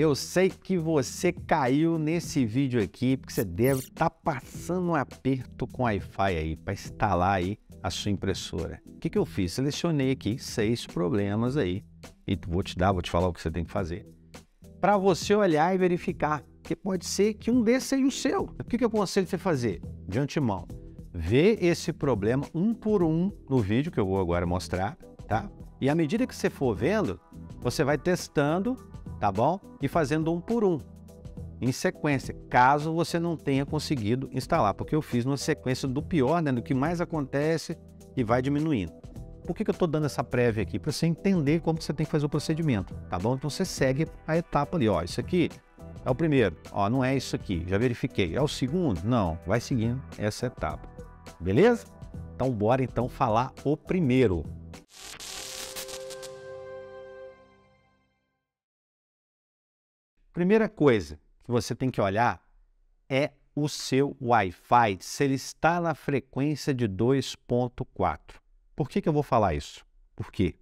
Eu sei que você caiu nesse vídeo aqui porque você deve estar tá passando um aperto com Wi-Fi aí para instalar aí a sua impressora. O que, que eu fiz? Selecionei aqui seis problemas aí e vou te dar, vou te falar o que você tem que fazer para você olhar e verificar, porque pode ser que um desses seja o seu. O que, que eu aconselho você fazer de antemão? Vê esse problema um por um no vídeo que eu vou agora mostrar, tá? E à medida que você for vendo, você vai testando tá bom? E fazendo um por um, em sequência, caso você não tenha conseguido instalar, porque eu fiz uma sequência do pior, né, do que mais acontece e vai diminuindo. Por que, que eu estou dando essa prévia aqui? Para você entender como você tem que fazer o procedimento, tá bom? Então você segue a etapa ali, ó, isso aqui é o primeiro, ó, não é isso aqui, já verifiquei. É o segundo? Não, vai seguindo essa etapa, beleza? Então bora então falar o primeiro. Primeira coisa que você tem que olhar é o seu Wi-Fi, se ele está na frequência de 2.4. Por que, que eu vou falar isso? Por quê?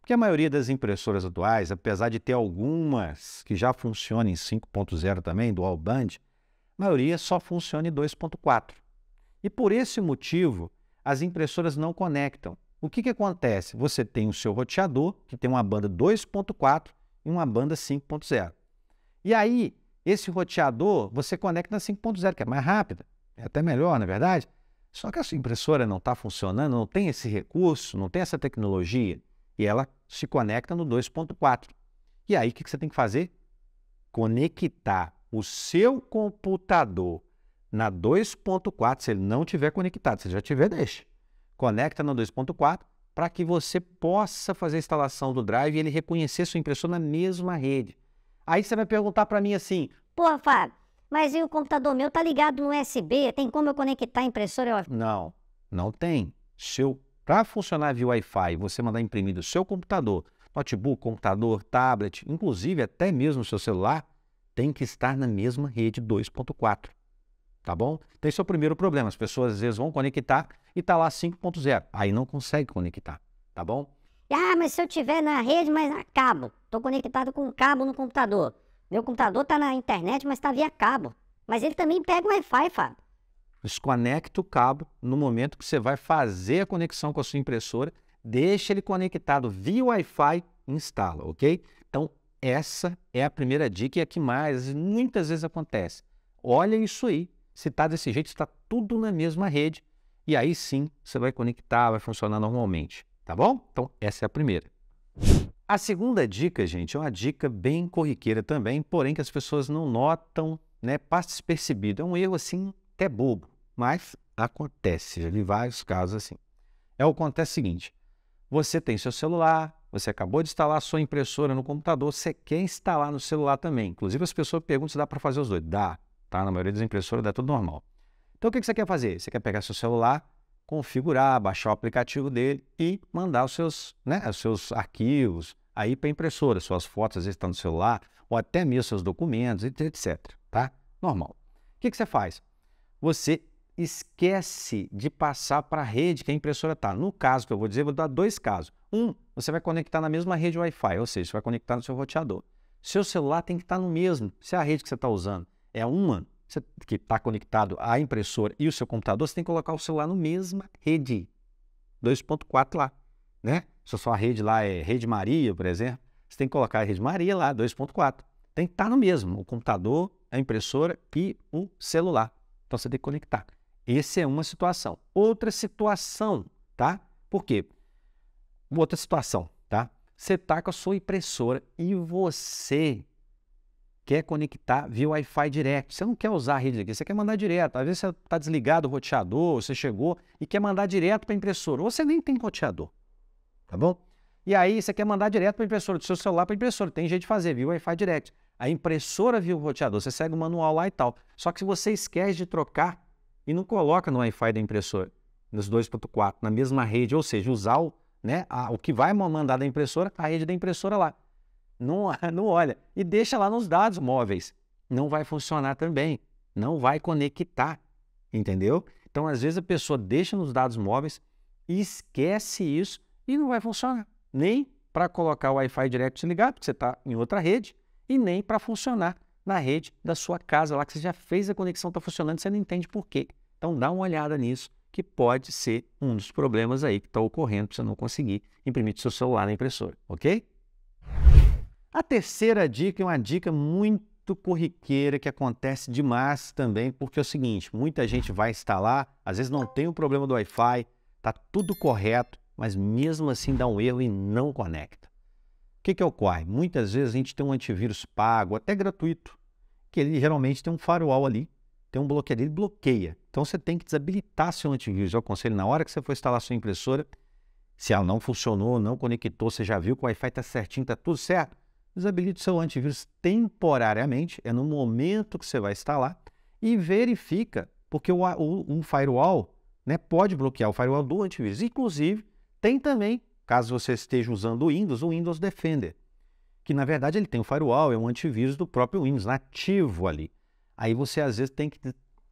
Porque a maioria das impressoras atuais, apesar de ter algumas que já funcionam em 5.0 também, dual band, a maioria só funciona em 2.4. E por esse motivo, as impressoras não conectam. O que, que acontece? Você tem o seu roteador, que tem uma banda 2.4 e uma banda 5.0. E aí, esse roteador, você conecta na 5.0, que é mais rápida, é até melhor, na é verdade. Só que essa impressora não está funcionando, não tem esse recurso, não tem essa tecnologia, e ela se conecta no 2.4. E aí, o que, que você tem que fazer? Conectar o seu computador na 2.4, se ele não tiver conectado, se ele já tiver, deixa. Conecta na 2.4 para que você possa fazer a instalação do drive e ele reconhecer sua impressora na mesma rede. Aí você vai perguntar para mim assim: Porra, Fábio, mas e o computador meu tá ligado no USB? Tem como eu conectar a impressora? Não, não tem. Seu, para funcionar via Wi-Fi, você mandar imprimir do seu computador, notebook, computador, tablet, inclusive até mesmo o seu celular, tem que estar na mesma rede 2.4. Tá bom? Tem então, seu é primeiro problema. As pessoas às vezes vão conectar e tá lá 5.0. Aí não consegue conectar, tá bom? Ah, mas se eu tiver na rede, mas a cabo. Estou conectado com um cabo no computador. Meu computador está na internet, mas está via cabo. Mas ele também pega o Wi-Fi, Fábio. Desconecta o cabo no momento que você vai fazer a conexão com a sua impressora. Deixa ele conectado via Wi-Fi e instala, ok? Então, essa é a primeira dica e é a que mais muitas vezes acontece. Olha isso aí. Se está desse jeito, está tudo na mesma rede. E aí sim, você vai conectar, vai funcionar normalmente tá bom? Então, essa é a primeira. A segunda dica, gente, é uma dica bem corriqueira também, porém que as pessoas não notam, né? Passa despercebido. É um erro assim, até bobo, mas acontece. Já vi vários casos assim. É o que acontece o seguinte: você tem seu celular, você acabou de instalar a sua impressora no computador, você quer instalar no celular também. Inclusive, as pessoas perguntam se dá para fazer os dois. Dá, tá? Na maioria das impressoras dá tudo normal. Então, o que você quer fazer? Você quer pegar seu celular, configurar, baixar o aplicativo dele e mandar os seus, né, os seus arquivos aí para a impressora, suas fotos às vezes estão no celular, ou até mesmo seus documentos, etc. Tá? Normal. O que, que você faz? Você esquece de passar para a rede que a impressora está. No caso que eu vou dizer, vou dar dois casos. Um, você vai conectar na mesma rede Wi-Fi, ou seja, você vai conectar no seu roteador. Seu celular tem que estar tá no mesmo, se é a rede que você está usando é uma, você, que está conectado à impressora e o seu computador, você tem que colocar o celular na mesma rede. 2.4 lá, né? Se a sua rede lá é Rede Maria, por exemplo, você tem que colocar a Rede Maria lá, 2.4. Tem que estar tá no mesmo, o computador, a impressora e o celular. Então você tem que conectar. Essa é uma situação. Outra situação, tá? Por quê? Outra situação, tá? Você está com a sua impressora e você quer conectar via Wi-Fi direto. Você não quer usar a rede aqui, você quer mandar direto. Às vezes você está desligado o roteador, você chegou e quer mandar direto para a impressora. Ou você nem tem roteador, tá bom? E aí você quer mandar direto para a impressora, do seu celular para a impressora. Tem jeito de fazer via Wi-Fi direto. A impressora via o roteador, você segue o manual lá e tal. Só que se você esquece de trocar e não coloca no Wi-Fi da impressora, nos 2.4, na mesma rede, ou seja, usar o, né, a, o que vai mandar da impressora, a rede da impressora lá não, não olha. E deixa lá nos dados móveis. Não vai funcionar também. Não vai conectar. Entendeu? Então, às vezes, a pessoa deixa nos dados móveis, esquece isso e não vai funcionar. Nem para colocar o Wi-Fi direto se ligar porque você está em outra rede, e nem para funcionar na rede da sua casa lá, que você já fez a conexão, está funcionando, você não entende por quê. Então, dá uma olhada nisso, que pode ser um dos problemas aí que está ocorrendo para você não conseguir imprimir do seu celular na impressora, ok? A terceira dica é uma dica muito corriqueira que acontece demais também, porque é o seguinte, muita gente vai instalar, às vezes não tem o problema do Wi-Fi, tá tudo correto, mas mesmo assim dá um erro e não conecta. O que, que ocorre? Muitas vezes a gente tem um antivírus pago, até gratuito, que ele geralmente tem um firewall ali, tem um bloqueio, ele bloqueia. Então você tem que desabilitar seu antivírus. Eu aconselho, na hora que você for instalar sua impressora, se ela não funcionou, não conectou, você já viu que o Wi-Fi está certinho, está tudo certo, desabilite seu antivírus temporariamente, é no momento que você vai instalar, e verifica, porque o, o, um firewall né, pode bloquear o firewall do antivírus. Inclusive, tem também, caso você esteja usando o Windows, o Windows Defender, que na verdade ele tem o firewall, é um antivírus do próprio Windows, nativo ali. Aí você às vezes tem que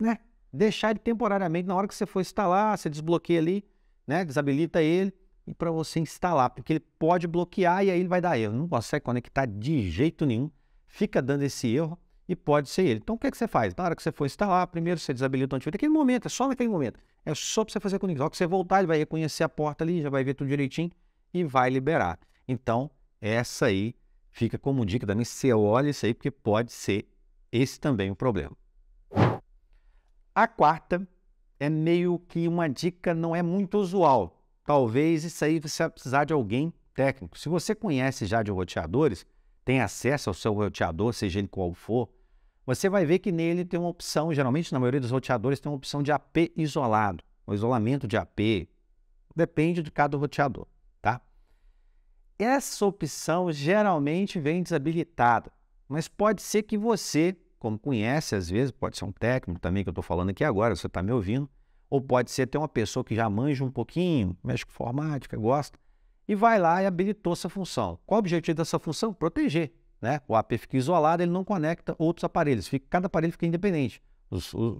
né, deixar ele temporariamente, na hora que você for instalar, você desbloqueia ali, né, desabilita ele, e para você instalar, porque ele pode bloquear e aí ele vai dar erro. Não consegue conectar de jeito nenhum, fica dando esse erro e pode ser ele. Então o que, é que você faz? Na hora que você for instalar, primeiro você desabilita o antivírus. Naquele momento, é só naquele momento. É só para você fazer conexão. Na que você voltar, ele vai reconhecer a porta ali, já vai ver tudo direitinho e vai liberar. Então, essa aí fica como dica também. Você olha isso aí, porque pode ser esse também o um problema. A quarta é meio que uma dica, não é muito usual, talvez isso aí você vai precisar de alguém técnico. Se você conhece já de roteadores, tem acesso ao seu roteador, seja ele qual for, você vai ver que nele tem uma opção, geralmente na maioria dos roteadores tem uma opção de AP isolado, o isolamento de AP, depende de cada roteador, tá? Essa opção geralmente vem desabilitada, mas pode ser que você, como conhece às vezes, pode ser um técnico também que eu estou falando aqui agora, você está me ouvindo, ou pode ser ter uma pessoa que já manja um pouquinho, mexe com informática, gosta, e vai lá e habilitou essa função. Qual o objetivo dessa função? Proteger. Né? O AP fica isolado, ele não conecta outros aparelhos, fica, cada aparelho fica independente,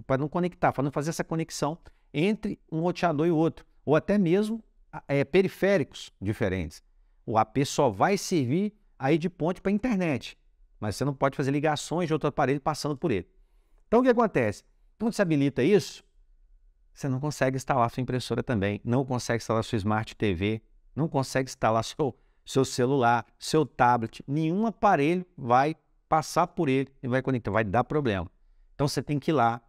para não conectar, para não fazer essa conexão entre um roteador e outro, ou até mesmo é, periféricos diferentes. O AP só vai servir aí de ponte para a internet, mas você não pode fazer ligações de outro aparelho passando por ele. Então o que acontece? Quando se habilita isso, você não consegue instalar sua impressora também, não consegue instalar sua Smart TV, não consegue instalar seu, seu celular, seu tablet, nenhum aparelho vai passar por ele e vai conectar, vai dar problema. Então você tem que ir lá,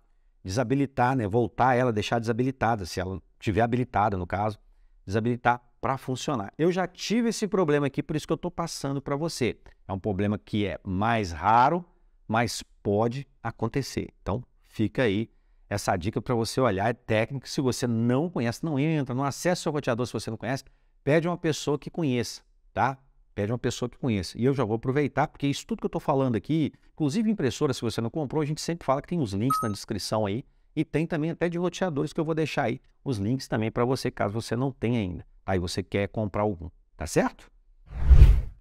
desabilitar, né? voltar ela, deixar desabilitada, se ela estiver habilitada no caso, desabilitar para funcionar. Eu já tive esse problema aqui, por isso que eu estou passando para você. É um problema que é mais raro, mas pode acontecer. Então fica aí essa dica é para você olhar, é técnica. Se você não conhece, não entra, não acessa seu roteador se você não conhece, pede uma pessoa que conheça, tá? Pede uma pessoa que conheça. E eu já vou aproveitar, porque isso tudo que eu estou falando aqui, inclusive impressora, se você não comprou, a gente sempre fala que tem os links na descrição aí. E tem também até de roteadores que eu vou deixar aí os links também para você, caso você não tenha ainda. Aí tá? você quer comprar algum, tá certo?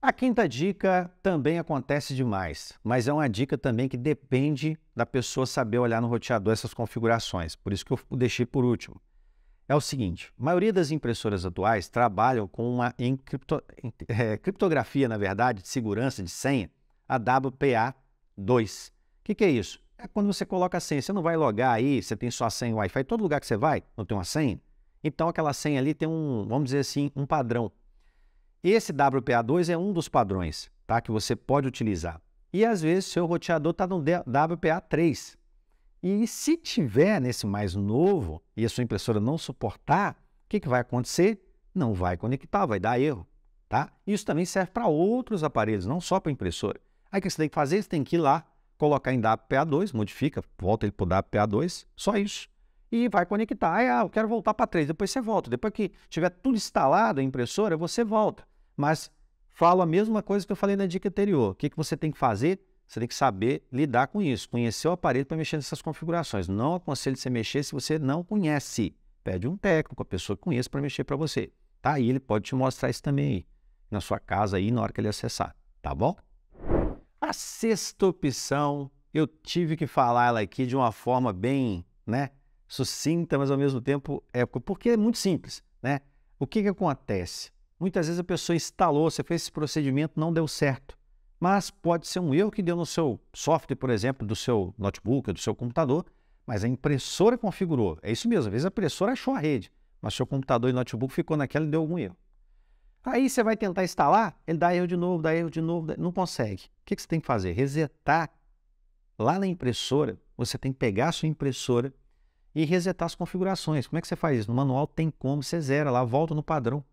A quinta dica também acontece demais, mas é uma dica também que depende da pessoa saber olhar no roteador essas configurações, por isso que eu deixei por último. É o seguinte: a maioria das impressoras atuais trabalham com uma encripto, é, criptografia, na verdade, de segurança de senha, a WPA2. O que, que é isso? É quando você coloca a senha. Você não vai logar aí, você tem sua senha Wi-Fi, todo lugar que você vai, não tem uma senha. Então aquela senha ali tem um, vamos dizer assim, um padrão. Esse WPA2 é um dos padrões tá? que você pode utilizar. E às vezes seu roteador está no WPA3. E se tiver nesse mais novo e a sua impressora não suportar, o que, que vai acontecer? Não vai conectar, vai dar erro. Tá? Isso também serve para outros aparelhos, não só para impressora. Aí o que você tem que fazer? Você tem que ir lá, colocar em WPA2, modifica, volta ele para o WPA2, só isso. E vai conectar. Ah, eu quero voltar para 3, depois você volta. Depois que tiver tudo instalado a impressora, você volta mas falo a mesma coisa que eu falei na dica anterior. O que, que você tem que fazer? Você tem que saber lidar com isso, conhecer o aparelho para mexer nessas configurações. Não aconselho você mexer se você não conhece. Pede um técnico, a pessoa que conhece para mexer para você. Tá aí, ele pode te mostrar isso também aí, na sua casa aí, na hora que ele acessar, tá bom? A sexta opção, eu tive que falar ela aqui de uma forma bem, né, sucinta, mas ao mesmo tempo épica, porque é muito simples, né? O que que acontece? Muitas vezes a pessoa instalou, você fez esse procedimento, não deu certo. Mas pode ser um erro que deu no seu software, por exemplo, do seu notebook, do seu computador, mas a impressora configurou. É isso mesmo, às vezes a impressora achou a rede, mas seu computador e notebook ficou naquela e deu algum erro. Aí você vai tentar instalar, ele dá erro de novo, dá erro de novo, não consegue. O que você tem que fazer? Resetar. Lá na impressora, você tem que pegar a sua impressora e resetar as configurações. Como é que você faz isso? No manual tem como, você zera lá, volta no padrão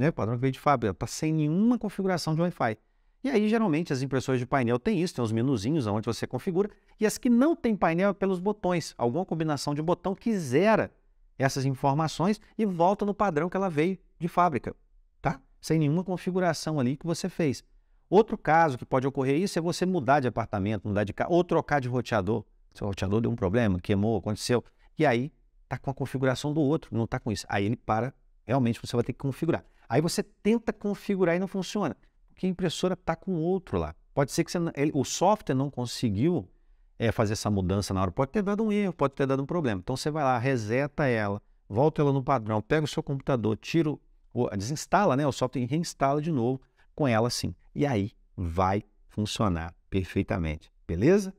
né? padrão que veio de fábrica, está sem nenhuma configuração de Wi-Fi. E aí, geralmente, as impressoras de painel têm isso, tem os menuzinhos onde você configura, e as que não têm painel é pelos botões, alguma combinação de botão que zera essas informações e volta no padrão que ela veio de fábrica, tá? Sem nenhuma configuração ali que você fez. Outro caso que pode ocorrer isso é você mudar de apartamento, mudar de casa, ou trocar de roteador. Seu roteador deu um problema, queimou, aconteceu, e aí tá com a configuração do outro, não tá com isso. Aí ele para, realmente você vai ter que configurar. Aí você tenta configurar e não funciona, porque a impressora está com outro lá. Pode ser que você, ele, o software não conseguiu é, fazer essa mudança na hora, pode ter dado um erro, pode ter dado um problema. Então você vai lá, reseta ela, volta ela no padrão, pega o seu computador, tira, o, desinstala né, o software e reinstala de novo com ela sim. E aí vai funcionar perfeitamente, beleza?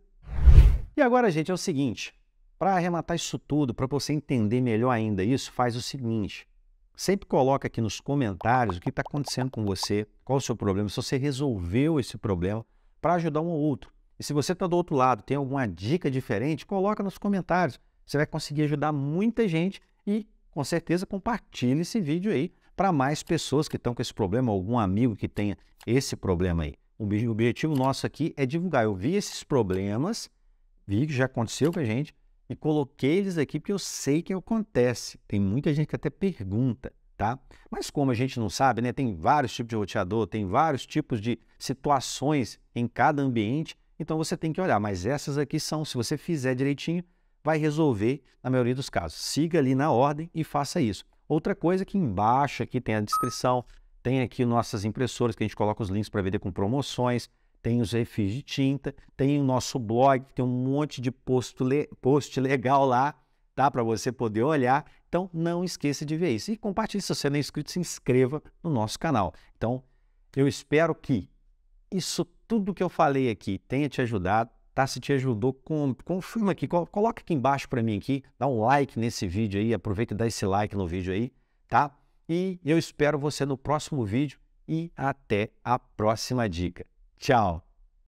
E agora, gente, é o seguinte: para arrematar isso tudo, para você entender melhor ainda isso, faz o seguinte: Sempre coloca aqui nos comentários o que está acontecendo com você, qual o seu problema, se você resolveu esse problema para ajudar um ou outro. E se você está do outro lado, tem alguma dica diferente, coloca nos comentários. Você vai conseguir ajudar muita gente e, com certeza, compartilhe esse vídeo aí para mais pessoas que estão com esse problema, algum amigo que tenha esse problema aí. O objetivo nosso aqui é divulgar. Eu vi esses problemas, vi que já aconteceu com a gente, e coloquei eles aqui porque eu sei que acontece. Tem muita gente que até pergunta, tá? Mas como a gente não sabe, né? Tem vários tipos de roteador, tem vários tipos de situações em cada ambiente, então você tem que olhar. Mas essas aqui são, se você fizer direitinho, vai resolver na maioria dos casos. Siga ali na ordem e faça isso. Outra coisa que embaixo aqui tem a descrição, tem aqui nossas impressoras que a gente coloca os links para vender com promoções tem os refis de tinta, tem o nosso blog, tem um monte de post, le post legal lá, tá? Para você poder olhar. Então, não esqueça de ver isso. E compartilhe, se você não é inscrito, se inscreva no nosso canal. Então, eu espero que isso tudo que eu falei aqui tenha te ajudado, tá? Se te ajudou, confirma aqui, coloca aqui embaixo para mim aqui, dá um like nesse vídeo aí, aproveita e dá esse like no vídeo aí, tá? E eu espero você no próximo vídeo e até a próxima dica. Tchau.